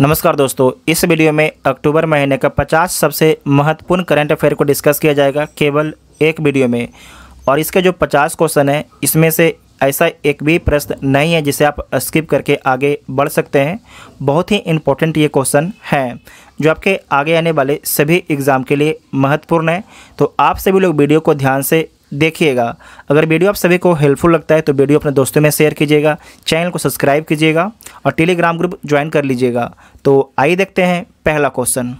नमस्कार दोस्तों इस वीडियो में अक्टूबर महीने का 50 सबसे महत्वपूर्ण करंट अफेयर को डिस्कस किया जाएगा केवल एक वीडियो में और इसके जो 50 क्वेश्चन हैं इसमें से ऐसा एक भी प्रश्न नहीं है जिसे आप स्किप करके आगे बढ़ सकते हैं बहुत ही इम्पोर्टेंट ये क्वेश्चन हैं जो आपके आगे आने वाले सभी एग्ज़ाम के लिए महत्वपूर्ण है तो आप सभी लोग वीडियो को ध्यान से देखिएगा अगर वीडियो आप सभी को हेल्पफुल लगता है तो वीडियो अपने दोस्तों में शेयर कीजिएगा चैनल को सब्सक्राइब कीजिएगा और टेलीग्राम ग्रुप ज्वाइन कर लीजिएगा तो आइए देखते हैं पहला क्वेश्चन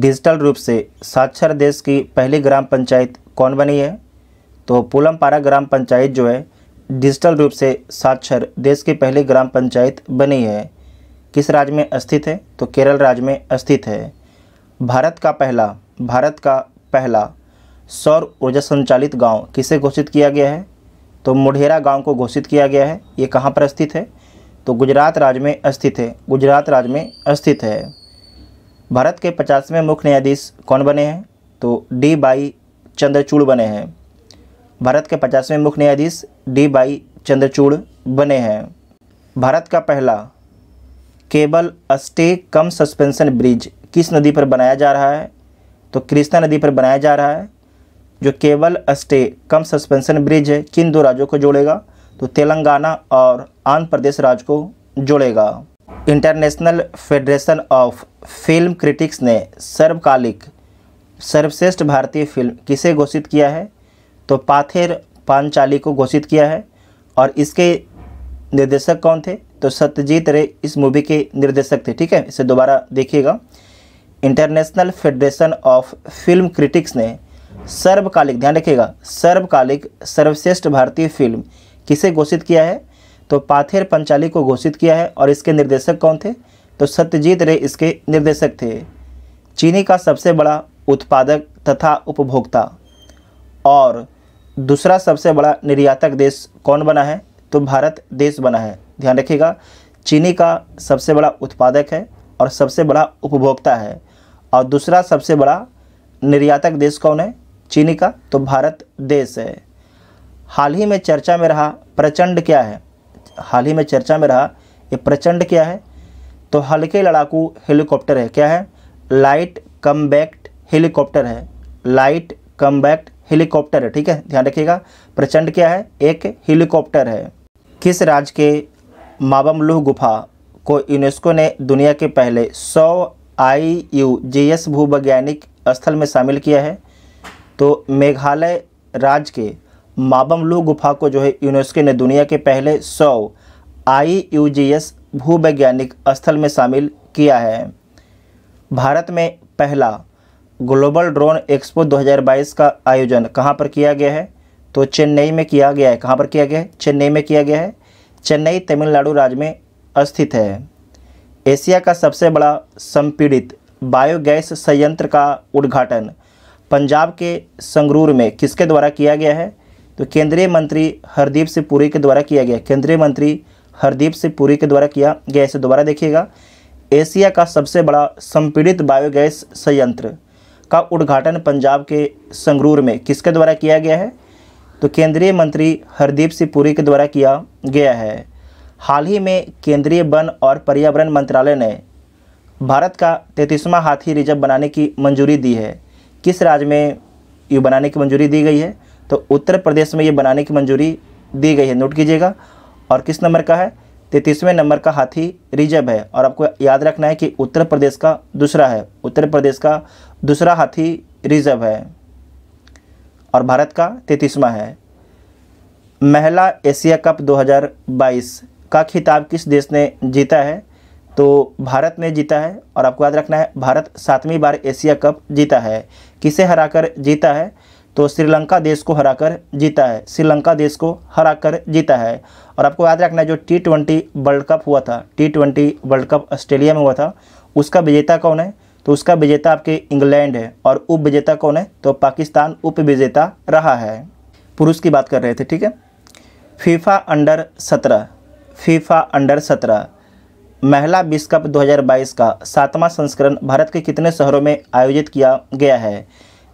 डिजिटल रूप से साक्षर देश की पहली ग्राम पंचायत कौन बनी है तो पूलमपारा ग्राम पंचायत जो है डिजिटल रूप से साक्षर देश की पहली ग्राम पंचायत बनी है किस राज्य में स्थित है तो केरल राज्य में स्थित है भारत का पहला भारत का पहला सौर ऊर्जा संचालित गांव किसे घोषित किया गया है तो मुढेरा गांव को घोषित किया गया है ये कहाँ पर स्थित है तो गुजरात राज्य में स्थित है गुजरात राज्य में स्थित है भारत के पचासवें मुख्य न्यायाधीश कौन बने हैं तो डी बाई चंद्रचूड़ बने हैं भारत के पचासवें मुख्य न्यायाधीश डी बाई चंद्रचूड़ बने हैं भारत का पहला cable stayed cum suspension bridge किस नदी पर बनाया जा रहा है तो कृष्णा नदी पर बनाया जा रहा है जो cable stayed cum suspension bridge है किन दो राज्यों को जोड़ेगा तो तेलंगाना और आंध्र प्रदेश राज्य को जोड़ेगा international federation of film critics ने सर्वकालिक सर्वश्रेष्ठ भारतीय फिल्म किसे घोषित किया है तो पाथेर पानचाली को घोषित किया है और इसके निर्देशक कौन थे तो सत्यजीत रे इस मूवी के निर्देशक थे ठीक है इसे दोबारा देखिएगा international federation of film critics ने सर्वकालिक ध्यान रखिएगा सर्वकालिक सर्वश्रेष्ठ भारतीय फिल्म किसे घोषित किया है तो पाथेर पंचाली को घोषित किया है और इसके निर्देशक कौन थे तो सत्यजीत रे इसके निर्देशक थे चीनी का सबसे बड़ा उत्पादक तथा उपभोक्ता और दूसरा सबसे बड़ा निर्यातक देश कौन बना है तो भारत देश बना है ध्यान रखिएगा चीनी का सबसे बड़ा उत्पादक है और सबसे बड़ा उपभोक्ता है और दूसरा सबसे बड़ा निर्यातक देश कौन है चीनी का तो भारत देश है हाल ही में चर्चा में रहा प्रचंड क्या है हाल ही में चर्चा में रहा ये प्रचंड क्या है तो हल्के लड़ाकू हेलीकॉप्टर है क्या है लाइट कम्बैक्ट हेलीकॉप्टर है लाइट कम्बैक्ट हेलीकॉप्टर है ठीक है ध्यान रखिएगा प्रचंड क्या है एक हेलीकॉप्टर है किस राज्य के माबमलुह गुफा को यूनेस्को ने दुनिया के पहले सौ आई यू जी एस भूवैज्ञानिक स्थल में शामिल किया है तो मेघालय राज्य के माबमलू गुफा को जो है यूनेस्को ने दुनिया के पहले सौ आई यू जी एस भूवैज्ञानिक स्थल में शामिल किया है भारत में पहला ग्लोबल ड्रोन एक्सपो 2022 का आयोजन कहाँ पर किया गया है तो चेन्नई में किया गया है कहाँ पर किया गया है चेन्नई में किया गया है चेन्नई तमिलनाडु राज्य में स्थित है एशिया का सबसे बड़ा संपीड़ित बायोगैस संयंत्र का उद्घाटन पंजाब के संगरूर में किसके द्वारा किया गया है तो केंद्रीय मंत्री हरदीप सिंह पुरी के द्वारा किया गया केंद्रीय मंत्री हरदीप सिंह पुरी के द्वारा किया गया इसे दोबारा देखिएगा एशिया का सबसे बड़ा संपीड़ित बायोगैस संयंत्र का उद्घाटन पंजाब के संगरूर में किसके द्वारा किया गया है तो केंद्रीय मंत्री हरदीप सिंह पुरी के द्वारा किया गया है हाल ही में केंद्रीय वन और पर्यावरण मंत्रालय ने भारत का तैतीसवां हाथी रिजर्व बनाने की मंजूरी दी है किस राज्य में ये बनाने की मंजूरी दी गई है तो उत्तर प्रदेश में ये बनाने की मंजूरी दी गई है नोट कीजिएगा और किस नंबर का है तैंतीसवें नंबर का हाथी रिजर्व है और आपको याद रखना है कि उत्तर प्रदेश का दूसरा है उत्तर प्रदेश का दूसरा हाथी रिजर्व है और भारत का तैंतीसवा है महिला एशिया कप 2022 का खिताब किस देश ने जीता है तो भारत ने जीता है और आपको याद रखना है भारत सातवीं बार एशिया कप जीता है किसे हराकर जीता है तो श्रीलंका देश को हराकर जीता है श्रीलंका देश को हराकर जीता है और आपको याद रखना है जो टी ट्वेंटी वर्ल्ड कप हुआ था T twenty world cup Australia में हुआ था उसका विजेता कौन है तो उसका विजेता आपके इंग्लैंड है और उप विजेता कौन है तो पाकिस्तान उप विजेता रहा है पुरुष की बात कर रहे थे ठीक है फीफा अंडर सत्रह फीफा अंडर सत्रह महिला विश्व कप बाईस का सातवां संस्करण भारत के कितने शहरों में आयोजित किया गया है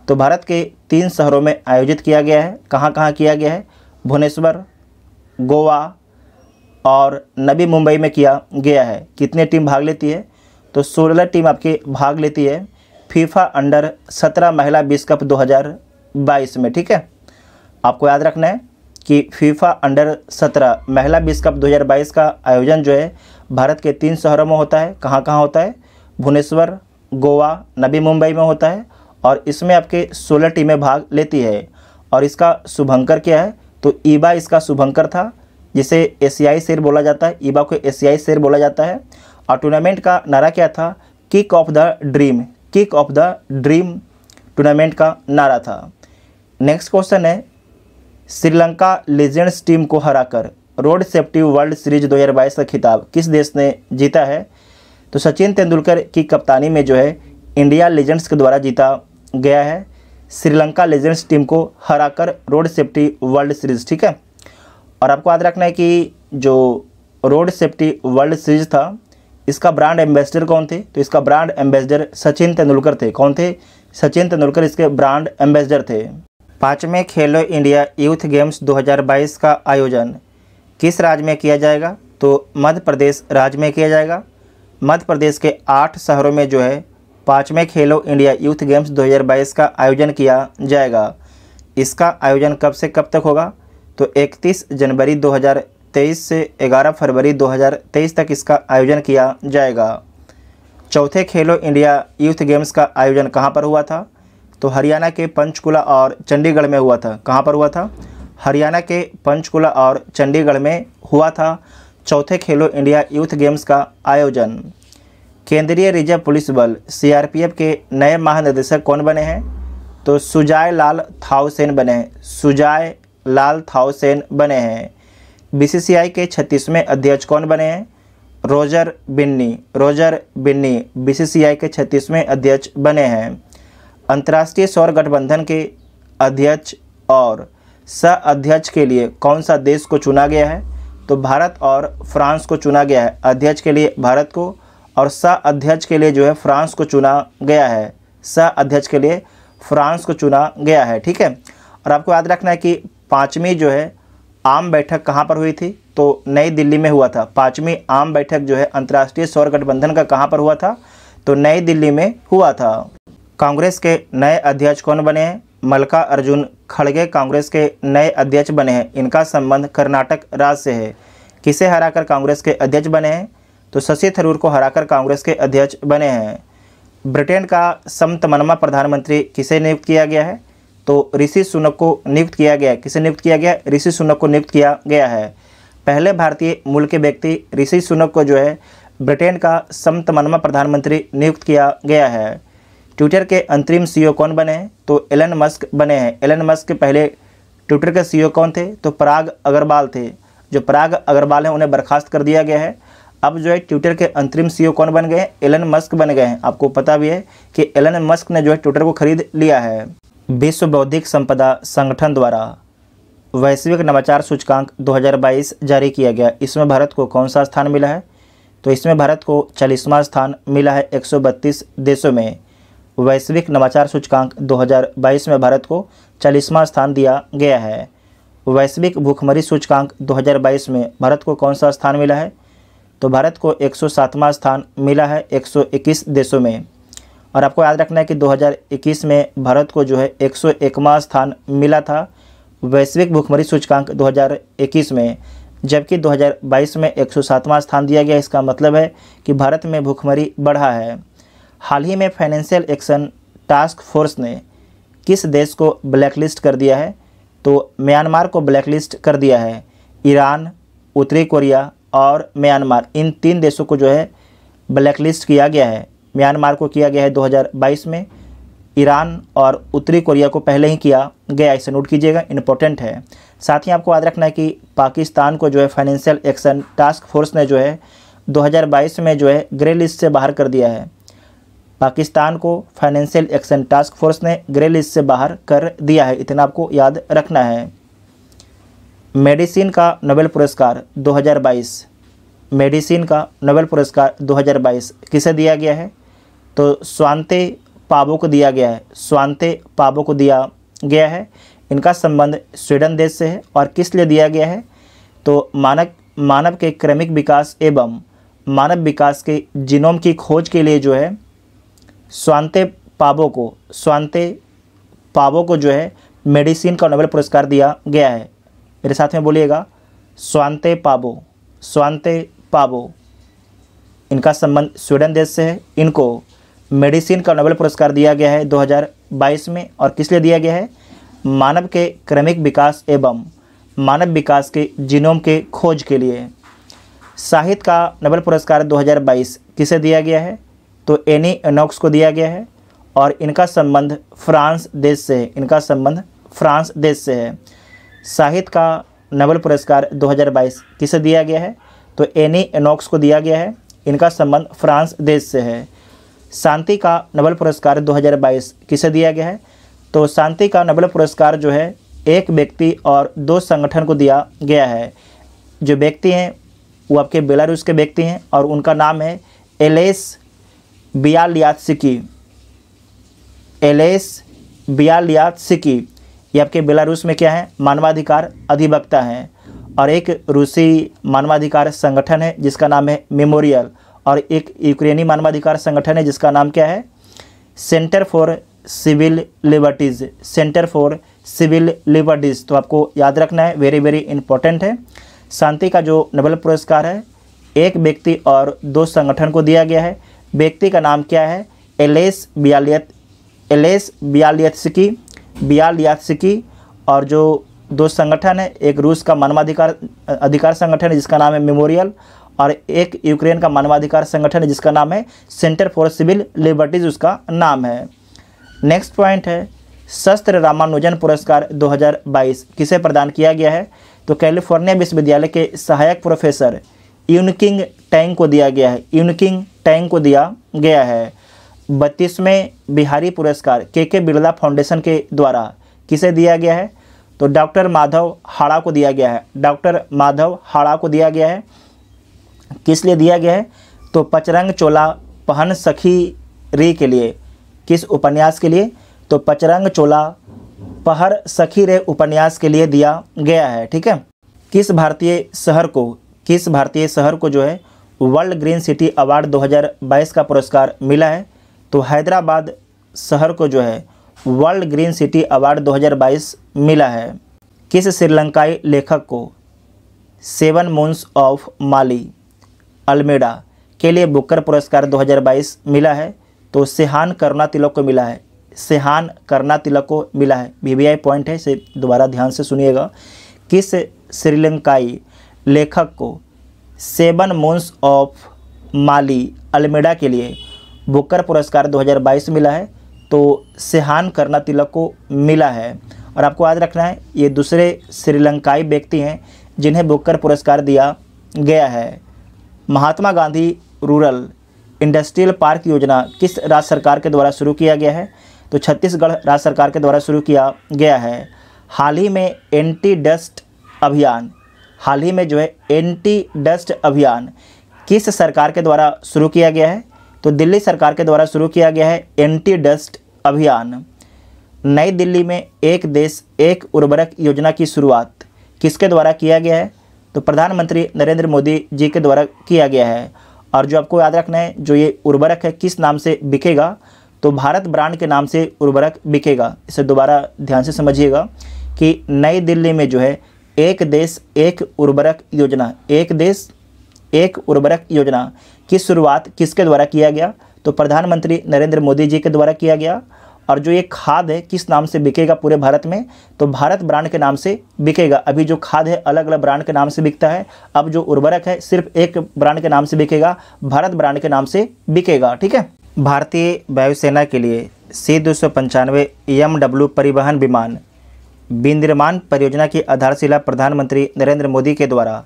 तो भारत के तीन शहरों में आयोजित किया गया है कहाँ कहाँ किया गया है भुवनेश्वर गोवा और नवी मुंबई में किया गया है कितने टीम भाग लेती है तो सोलह टीम आपकी भाग लेती है फीफा अंडर सत्रह महिला विश्व कप 2022 में ठीक है आपको याद रखना है कि फीफा अंडर सत्रह महिला विश्व कप 2022 का आयोजन जो है भारत के तीन शहरों में होता है कहाँ कहाँ होता है भुवनेश्वर गोवा नवी मुंबई में होता है और इसमें आपके सोलह टीमें भाग लेती है और इसका शुभंकर क्या है तो ईबा इसका शुभंकर था जिसे एशियाई शेर बोला जाता है ईबा को एशियाई शेर बोला जाता है और टूर्नामेंट का नारा क्या था kick off the dream kick off the dream tournament का नारा था नेक्स्ट क्वेश्चन है श्रीलंका लेजेंड्स टीम को हराकर रोड सेफ्टी वर्ल्ड सीरीज 2022 का खिताब किस देश ने जीता है तो सचिन तेंदुलकर की कप्तानी में जो है इंडिया लेजेंड्स के द्वारा जीता गया है श्रीलंका लेजेंड्स टीम को हराकर रोड सेफ्टी वर्ल्ड सीरीज़ ठीक है और आपको याद रखना है कि जो रोड सेफ्टी वर्ल्ड सीरीज था इसका ब्रांड एम्बेसडर कौन थे तो इसका ब्रांड एम्बेसडर सचिन तेंदुलकर थे कौन थे सचिन तेंदुलकर इसके ब्रांड एम्बेसडर थे पाँचवें खेलो इंडिया यूथ गेम्स 2022 का आयोजन किस राज्य में किया जाएगा तो मध्य प्रदेश राज्य में किया जाएगा मध्य प्रदेश के आठ शहरों में जो है पाँचवें खेलो इंडिया यूथ गेम्स 2022 का आयोजन किया जाएगा इसका आयोजन कब से कब तक होगा तो 31 जनवरी 2023 से 11 फरवरी 2023 तक इसका आयोजन किया जाएगा चौथे खेलो इंडिया यूथ गेम्स का आयोजन कहाँ पर हुआ था तो हरियाणा के पंचकुला और चंडीगढ़ में हुआ था कहाँ पर हुआ था हरियाणा के पंचकुला और चंडीगढ़ में हुआ था चौथे खेलो इंडिया यूथ गेम्स का आयोजन केंद्रीय रिजर्व पुलिस बल सीआरपीएफ के नए महानिदेशक कौन बने हैं तो सुजाय लाल थाउसेन बने हैं सुजाय लाल थाउसेन बने हैं बीसीसीआई के छत्तीसवें अध्यक्ष कौन बने हैं रोजर बिन्नी रोजर बिन्नी बीसीसीआई के छत्तीसवें अध्यक्ष बने हैं अंतर्राष्ट्रीय सौर गठबंधन के अध्यक्ष और सह अध्यक्ष के लिए कौन सा देश को चुना गया है तो भारत और फ्रांस को चुना गया है अध्यक्ष के लिए भारत को और स अध्यक्ष के लिए जो है फ्रांस को चुना गया है स अध्यक्ष के लिए फ्रांस को चुना गया है ठीक है और आपको याद रखना है कि पाँचवीं जो है आम बैठक कहाँ पर हुई थी तो नई दिल्ली में हुआ था पाँचवीं आम बैठक जो है अंतर्राष्ट्रीय सौर गठबंधन का कहाँ पर हुआ था तो नई दिल्ली में हुआ था कांग्रेस के नए अध्यक्ष कौन बने हैं मल्का अर्जुन खड़गे कांग्रेस के नए अध्यक्ष बने हैं इनका संबंध कर्नाटक राज्य से है किसे हराकर कांग्रेस के अध्यक्ष बने हैं तो शशि थरूर को हराकर कांग्रेस के अध्यक्ष बने हैं ब्रिटेन का समतमनमा प्रधानमंत्री किसे नियुक्त किया गया है तो ऋषि सुनक को नियुक्त किया गया किसे नियुक्त किया गया ऋषि सुनक को नियुक्त किया गया है पहले भारतीय मूल के व्यक्ति ऋषि सुनक को जो है ब्रिटेन का समतमनमा प्रधानमंत्री नियुक्त किया गया है ट्विटर के अंतरिम सीईओ कौन बने हैं तो एलन मस्क बने हैं एलन मस्क पहले ट्विटर के सीईओ कौन थे तो पराग अग्रवाल थे जो पराग अग्रवाल हैं उन्हें बर्खास्त कर दिया गया है अब जो है ट्विटर के अंतरिम सीईओ कौन बन गए एलन मस्क बन गए हैं आपको पता भी है कि एलन मस्क ने जो है ट्विटर को खरीद लिया है विश्व बौद्धिक संपदा संगठन द्वारा वैश्विक नवाचार सूचकांक 2022 जारी किया गया इसमें भारत को कौन सा स्थान मिला है तो इसमें भारत को चालीसवां स्थान मिला है एक देशों में वैश्विक नवाचार सूचकांक दो में भारत को चालीसवां स्थान दिया गया है वैश्विक भूखमरी सूचकांक 2022 में भारत को कौन सा स्थान मिला है तो भारत को एक स्थान मिला है 121 देशों में और आपको याद रखना है कि 2021 में भारत को जो है 101वां स्थान मिला था वैश्विक भूखमरी सूचकांक 2021 में जबकि 2022 में 107वां स्थान दिया गया इसका मतलब है कि भारत में भूखमरी बढ़ा है हाल ही में फाइनेंशियल एक्शन टास्क फोर्स ने किस देश को ब्लैकलिस्ट कर दिया है तो म्यांमार को ब्लैकलिस्ट कर दिया है ईरान उत्तरी कोरिया और म्यांमार इन तीन देशों को जो है ब्लैक लिस्ट किया गया है म्यांमार को किया गया है 2022 में ईरान और उत्तरी कोरिया को पहले ही किया गया इसे नोट कीजिएगा इंपॉर्टेंट है साथ ही आपको याद रखना है कि पाकिस्तान को जो है फाइनेंशियल एक्शन टास्क फोर्स ने जो है 2022 में जो है ग्रे लिस्ट से बाहर कर दिया है पाकिस्तान को फाइनेंशियल एक्शन टास्क फोर्स ने ग्रे लिस्ट से बाहर कर दिया है इतना आपको याद रखना है मेडिसिन का नोबेल पुरस्कार 2022 मेडिसिन का नोबेल पुरस्कार 2022 किसे दिया गया है तो स्वांते पाबो को दिया गया है स्वांते पाबो को दिया गया है इनका संबंध स्वीडन देश से है और किस लिए दिया गया है तो मानव मानव के क्रमिक विकास एवं मानव विकास के जिनोम की खोज के लिए जो है स्वांते पाबो को स्वांते पाबो को जो है मेडिसिन का नोबेल पुरस्कार दिया गया है मेरे साथ में बोलिएगा स्वांते पाबो स्वांते पाबो इनका संबंध स्वीडन देश से है इनको मेडिसिन का नोबेल पुरस्कार दिया गया है 2022 में और किस लिए दिया गया है मानव के क्रमिक विकास एवं मानव विकास के जीनोम के खोज के लिए साहित्य का नोबेल पुरस्कार 2022 किसे दिया गया है तो एनी एनोक्स को दिया गया है और इनका संबंध फ्रांस देश से है इनका संबंध फ्रांस देश से है साहित्य का नोबल पुरस्कार 2022 किसे दिया गया है तो एनी एनॉक्स को दिया गया है इनका संबंध फ्रांस देश से है शांति का नोबल पुरस्कार 2022 किसे दिया गया है तो शांति का नोबल पुरस्कार जो है एक व्यक्ति और दो संगठन को दिया गया है जो व्यक्ति हैं वो आपके बेलारूस के व्यक्ति हैं और उनका नाम है एलेस सिकी एलेस सिकी ये आपके बेलारूस में क्या है मानवाधिकार अधिवक्ता हैं और एक रूसी मानवाधिकार संगठन है जिसका नाम है मेमोरियल और एक यूक्रेनी मानवाधिकार संगठन है जिसका नाम क्या है centre for civil liberties centre for civil liberties तो आपको याद रखना है वेरी वेरी इंपॉर्टेंट है शांति का जो नोबेल पुरस्कार है एक व्यक्ति और दो संगठन को दिया गया है व्यक्ति का नाम क्या है एलेस बियालियत एलेस बियालियत्सकी बियाल यात्सिकी और जो दो संगठन है एक रूस का मानवाधिकार अधिकार संगठन है जिसका नाम है मेमोरियल और एक यूक्रेन का मानवाधिकार संगठन है जिसका नाम है सेंटर फॉर सिविल लिबर्टीज़ उसका नाम है नेक्स्ट पॉइंट है शस्त्र रामानुजन पुरस्कार 2022 किसे प्रदान किया गया है तो कैलिफोर्निया विश्वविद्यालय के सहायक प्रोफेसर यूनकिंग टैंग को दिया गया है यूनकिंग टैंग को दिया गया है बत्तीसवें बिहारी पुरस्कार के के बिरला फाउंडेशन के द्वारा किसे दिया गया है तो डॉक्टर माधव हाड़ा को दिया गया है डॉक्टर माधव हाड़ा को दिया गया है किस लिए दिया गया है तो पचरंग चोला पहन सखी रे के लिए किस उपन्यास के लिए तो पचरंग चोला पहर सखी रे उपन्यास के लिए दिया गया है ठीक है किस भारतीय शहर को किस भारतीय शहर को जो है वर्ल्ड ग्रीन सिटी अवार्ड 2022 का पुरस्कार मिला है तो हैदराबाद शहर को जो है वर्ल्ड ग्रीन सिटी अवार्ड 2022 मिला है किस श्रीलंकाई लेखक को seven moons of Maali Almeida के लिए बुकर पुरस्कार 2022 मिला है तो सेहान करुणा तिलक को मिला है सेहान करुणा तिलक को मिला है आई पॉइंट है इसे दोबारा ध्यान से सुनिएगा किस श्रीलंकाई लेखक को seven moons of Maali Almeida के लिए बुकर पुरस्कार 2022 मिला है तो सेहान करना तिलक को मिला है और आपको याद रखना है ये दूसरे श्रीलंकाई व्यक्ति हैं जिन्हें बुकर पुरस्कार दिया गया है Mahatma Gandhi rural industrial park योजना किस राज्य सरकार के द्वारा शुरू किया गया है तो छत्तीसगढ़ राज्य सरकार के द्वारा शुरू किया गया है हाल ही में एंटी डस्ट अभियान हाल ही में जो है एंटी डस्ट अभियान किस सरकार के द्वारा शुरू किया गया है तो दिल्ली सरकार के द्वारा शुरू किया गया है एंटी डस्ट अभियान नई दिल्ली में एक देश एक उर्वरक योजना की शुरुआत किसके द्वारा किया गया है तो प्रधानमंत्री नरेंद्र मोदी जी के द्वारा किया गया है और जो आपको याद रखना है जो ये उर्वरक है किस नाम से बिकेगा तो भारत ब्रांड के नाम से उर्वरक बिकेगा इसे दोबारा ध्यान से समझिएगा कि नई दिल्ली में जो है एक देश एक उर्वरक योजना एक देश एक उर्वरक योजना की शुरुआत किसके द्वारा किया गया तो प्रधानमंत्री नरेंद्र मोदी जी के द्वारा किया गया और जो ये खाद है किस नाम से बिकेगा पूरे भारत में तो भारत ब्रांड के नाम से बिकेगा अभी जो खाद है अलग अलग ब्रांड के नाम से बिकता है अब जो उर्वरक है सिर्फ एक ब्रांड के नाम से बिकेगा भारत ब्रांड के नाम से बिकेगा ठीक है भारतीय वायुसेना के लिए सी दो सौ पंचानवे एम e डब्ल्यू परिवहन विमान विनिर्माण परियोजना की आधारशिला प्रधानमंत्री नरेंद्र मोदी के द्वारा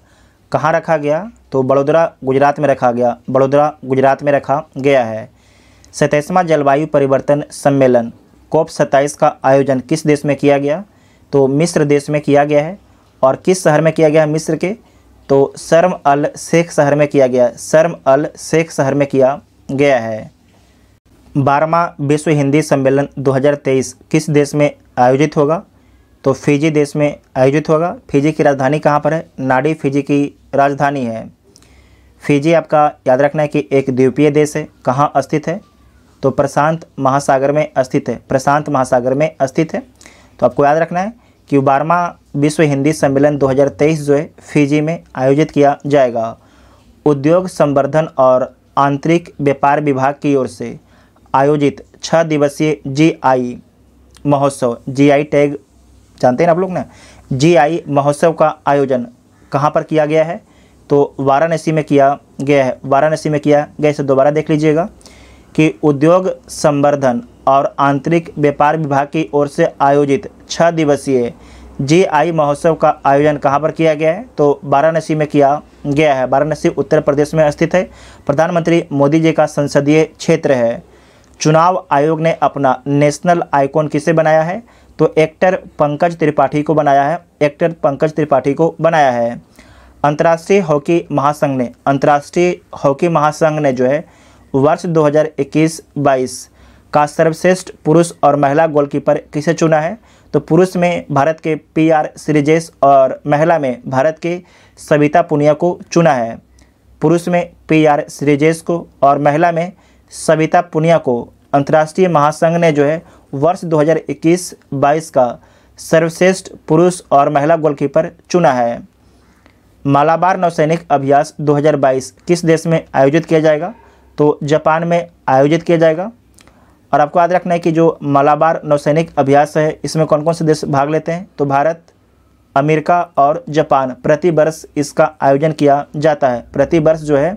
कहाँ रखा गया तो बड़ोदरा गुजरात में रखा गया बड़ोदरा गुजरात में रखा गया है सत्ताईसवां जलवायु परिवर्तन सम्मेलन कोप सत्ताईस का आयोजन किस देश में किया गया तो मिस्र देश में किया गया है और किस शहर में किया गया मिस्र के तो शर्म अल शेख शहर में किया गया शर्म अल शेख शहर में किया गया है बारहवा विश्व हिंदी सम्मेलन 2023 किस देश में आयोजित होगा तो फिजी देश में आयोजित होगा फिजी की राजधानी कहाँ पर है नाडी फिजी की राजधानी है फिजी आपका याद रखना है कि एक द्वीपीय देश है कहाँ अस्थित है तो प्रशांत महासागर में अस्थित है प्रशांत महासागर में अस्थित है तो आपको याद रखना है कि बारहवा विश्व हिंदी सम्मेलन 2023 जो है फिजी में आयोजित किया जाएगा उद्योग संवर्धन और आंतरिक व्यापार विभाग की ओर से आयोजित छः दिवसीय जीआई महोत्सव जीआई टैग जानते हैं आप लोग ना जीआई महोत्सव का आयोजन कहाँ पर किया गया है तो वाराणसी में किया गया है वाराणसी में किया गया इसे दोबारा देख लीजिएगा कि उद्योग संवर्धन और आंतरिक व्यापार विभाग की ओर से आयोजित छः दिवसीय जी आई महोत्सव का आयोजन कहाँ पर किया गया है तो वाराणसी में किया गया है वाराणसी उत्तर प्रदेश में स्थित है प्रधानमंत्री मोदी जी का संसदीय क्षेत्र है चुनाव आयोग ने अपना नेशनल आइकॉन किसे बनाया है तो एक्टर पंकज त्रिपाठी को बनाया है एक्टर पंकज त्रिपाठी को बनाया है अंतर्राष्ट्रीय हॉकी महासंघ ने अंतर्राष्ट्रीय हॉकी महासंघ ने जो है वर्ष 2021-22 का सर्वश्रेष्ठ पुरुष और महिला गोलकीपर किसे चुना है तो पुरुष में भारत के पी आर श्रीजेश और महिला में भारत के सविता पुनिया को चुना है पुरुष में पी आर श्रीजेश को और महिला में सविता पुनिया को अंतर्राष्ट्रीय महासंघ ने जो है वर्ष 2021-22 का सर्वश्रेष्ठ पुरुष और महिला गोलकीपर चुना है मालाबार नौसैनिक अभ्यास 2022 किस देश में आयोजित किया जाएगा तो जापान में आयोजित किया जाएगा और आपको याद रखना है कि जो मालाबार नौसैनिक अभ्यास है इसमें कौन कौन से देश भाग लेते हैं तो भारत अमेरिका और जापान प्रति वर्ष इसका आयोजन किया जाता है प्रति वर्ष जो है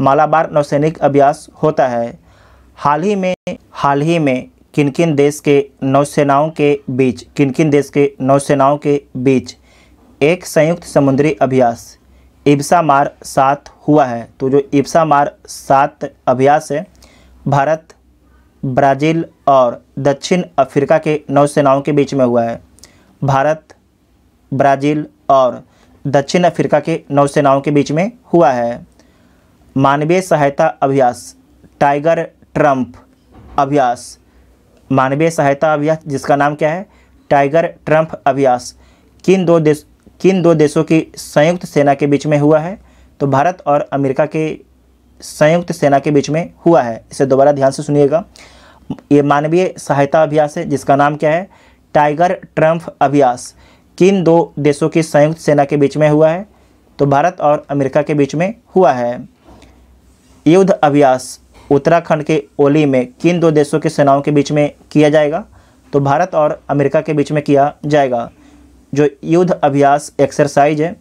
मालाबार नौसैनिक अभ्यास होता है हाल ही में हाल ही में किन किन देश के नौसेनाओं के बीच किन किन देश के नौसेनाओं के बीच एक संयुक्त समुद्री अभ्यास इब्सा मार सात हुआ है तो जो इब्सा मार सात अभ्यास है भारत ब्राज़ील और दक्षिण अफ्रीका के नौसेनाओं के बीच में हुआ है भारत ब्राज़ील और दक्षिण अफ्रीका के नौसेनाओं के बीच में हुआ है मानवीय सहायता अभ्यास टाइगर ट्रंप अभ्यास मानवीय सहायता अभ्यास जिसका नाम क्या है टाइगर ट्रंप अभ्यास किन दो देश किन दो देशों की संयुक्त सेना के बीच में हुआ है तो भारत और अमेरिका के संयुक्त सेना के बीच में हुआ है इसे दोबारा ध्यान से सुनिएगा ये मानवीय सहायता अभ्यास है जिसका नाम क्या है टाइगर ट्रंप अभ्यास किन दो देशों की संयुक्त सेना के बीच में हुआ है तो भारत और अमेरिका के बीच में हुआ है युद्ध अभ्यास उत्तराखंड के ओली में किन दो देशों की सेनाओं के बीच में किया जाएगा तो भारत और अमेरिका के बीच में किया जाएगा जो युद्ध अभ्यास एक्सरसाइज है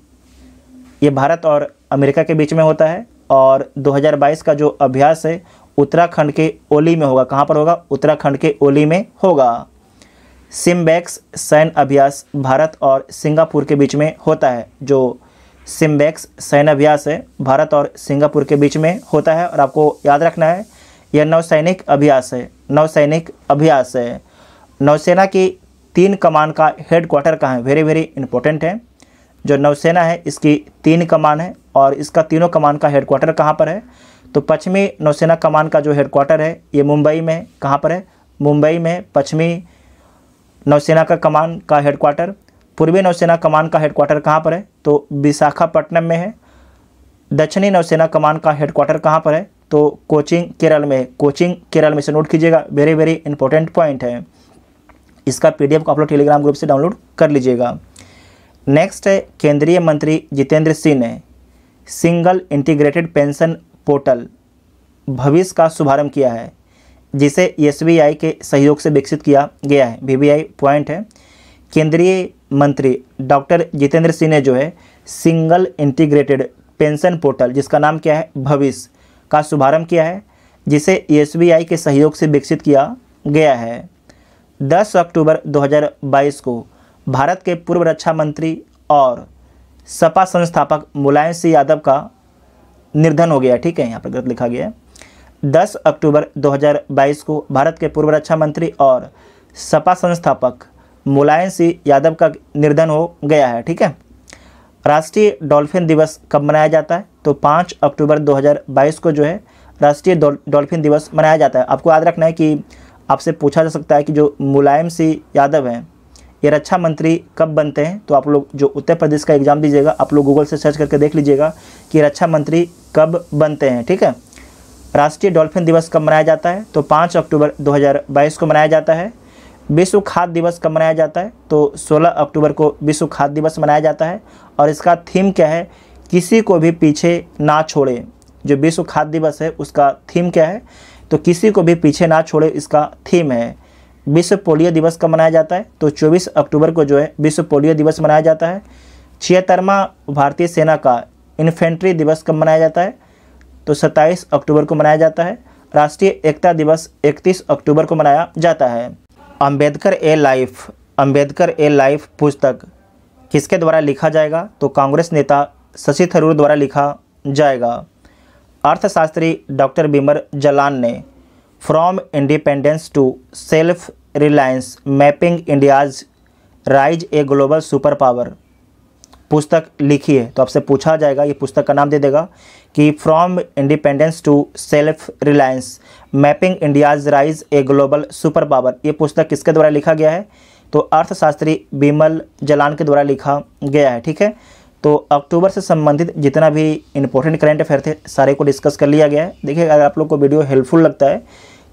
ये भारत और अमेरिका के बीच में होता है और 2022 का जो अभ्यास है उत्तराखंड के ओली में होगा कहाँ पर होगा उत्तराखंड के ओली में होगा सिम्बैक्स सैन्य अभ्यास भारत और सिंगापुर के बीच में होता है जो सिम्बैक्स सैन्यभ्यास है भारत और सिंगापुर के बीच में होता है और आपको याद रखना है यह नौसैनिक अभ्यास है नौसैनिक अभ्यास है नौसेना की तीन कमान का हेडक्वार्टर कहाँ है वेरी वेरी इंपॉर्टेंट है जो नौसेना है इसकी तीन कमान है और इसका तीनों कमान का हेडक्वार्टर कहाँ पर है तो पश्चिमी नौसेना कमान का जो हेडक्वार्टर है ये मुंबई में कहाँ पर है मुंबई में पश्चिमी नौसेना का कमान का हेडक्वार्टर पूर्वी नौसेना कमान का हेडक्वार्टर कहाँ पर है तो विशाखापट्टनम में है दक्षिणी नौसेना कमान का हेडक्वार्टर कहाँ पर है तो कोचिंग केरल में कोचिंग केरल में से नोट कीजिएगा वेरी वेरी इंपॉर्टेंट पॉइंट है इसका पी को आप लोग टेलीग्राम ग्रुप से डाउनलोड कर लीजिएगा नेक्स्ट है केंद्रीय मंत्री जितेंद्र सिंह ने सिंगल इंटीग्रेटेड पेंशन पोर्टल भविष्य का शुभारंभ किया है जिसे एस के सहयोग से विकसित किया गया है वी पॉइंट है केंद्रीय मंत्री डॉक्टर जितेंद्र सिंह ने जो है सिंगल इंटीग्रेटेड पेंशन पोर्टल जिसका नाम क्या है भविष्य का शुभारंभ किया है जिसे एस के सहयोग से विकसित किया गया है 10 अक्टूबर 2022 को भारत के पूर्व रक्षा मंत्री और सपा संस्थापक मुलायम सिंह यादव का निर्धन हो गया ठीक है यहाँ पर गलत लिखा गया है दस अक्टूबर दो को भारत के पूर्व रक्षा मंत्री और सपा संस्थापक मुलायम सिंह यादव का निर्धन हो गया है ठीक है राष्ट्रीय डॉल्फिन दिवस कब मनाया जाता है तो पाँच अक्टूबर 2022 को जो है राष्ट्रीय डॉल्फिन दिवस मनाया जाता है आपको याद रखना है कि आपसे पूछा जा सकता है कि जो मुलायम सिंह यादव हैं ये रक्षा मंत्री कब बनते हैं तो आप लोग जो उत्तर प्रदेश का एग्ज़ाम दीजिएगा आप लोग गूगल से सर्च करके देख लीजिएगा कि रक्षा मंत्री कब बनते हैं ठीक है राष्ट्रीय डॉल्फिन दिवस कब मनाया जाता है तो पाँच अक्टूबर 2022 को मनाया जाता है विश्व खाद्य दिवस कब मनाया जाता है तो 16 अक्टूबर को विश्व खाद्य दिवस मनाया जाता है और इसका थीम क्या है किसी को भी पीछे ना छोड़े जो विश्व खाद्य दिवस है उसका थीम क्या है तो किसी को भी पीछे ना छोड़े इसका थीम है विश्व पोलियो दिवस कब मनाया जाता है तो 24 अक्टूबर को जो है विश्व पोलियो दिवस मनाया जाता है छिहत्तरवा भारतीय सेना का इन्फेंट्री दिवस कब मनाया जाता है तो 27 अक्टूबर को मनाया जाता है राष्ट्रीय एकता दिवस 31 अक्टूबर को मनाया जाता है Ambedkar a life Ambedkar a life पुस्तक किसके द्वारा लिखा जाएगा तो कांग्रेस नेता शशि थरूर द्वारा लिखा जाएगा अर्थशास्त्री डॉक्टर बिमर जलान ने from independence to self reliance mapping India's rise a global superpower पुस्तक लिखी है तो आपसे पूछा जाएगा ये पुस्तक का नाम दे देगा कि from independence to self reliance mapping India's rise a global superpower ये पुस्तक किसके द्वारा लिखा गया है तो अर्थशास्त्री बिमल जलान के द्वारा लिखा गया है ठीक है तो अक्टूबर से संबंधित जितना भी इंपॉर्टेंट करंट अफेयर थे सारे को डिस्कस कर लिया गया है देखिए अगर आप लोग को वीडियो हेल्पफुल लगता है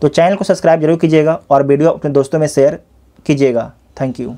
तो चैनल को सब्सक्राइब जरूर कीजिएगा और वीडियो अपने दोस्तों में शेयर कीजिएगा थैंक यू